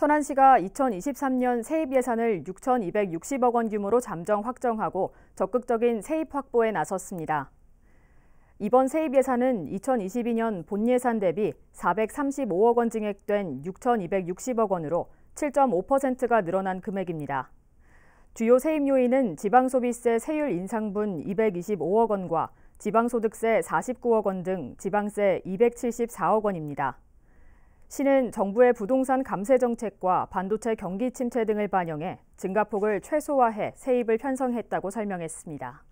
천안시가 2023년 세입 예산을 6,260억 원 규모로 잠정 확정하고 적극적인 세입 확보에 나섰습니다. 이번 세입 예산은 2022년 본 예산 대비 435억 원 증액된 6,260억 원으로 7.5%가 늘어난 금액입니다. 주요 세입 요인은 지방소비세 세율 인상분 225억 원과 지방소득세 49억 원 등 지방세 274억 원입니다. 시는 정부의 부동산 감세 정책과 반도체 경기 침체 등을 반영해 증가폭을 최소화해 세입을 편성했다고 설명했습니다.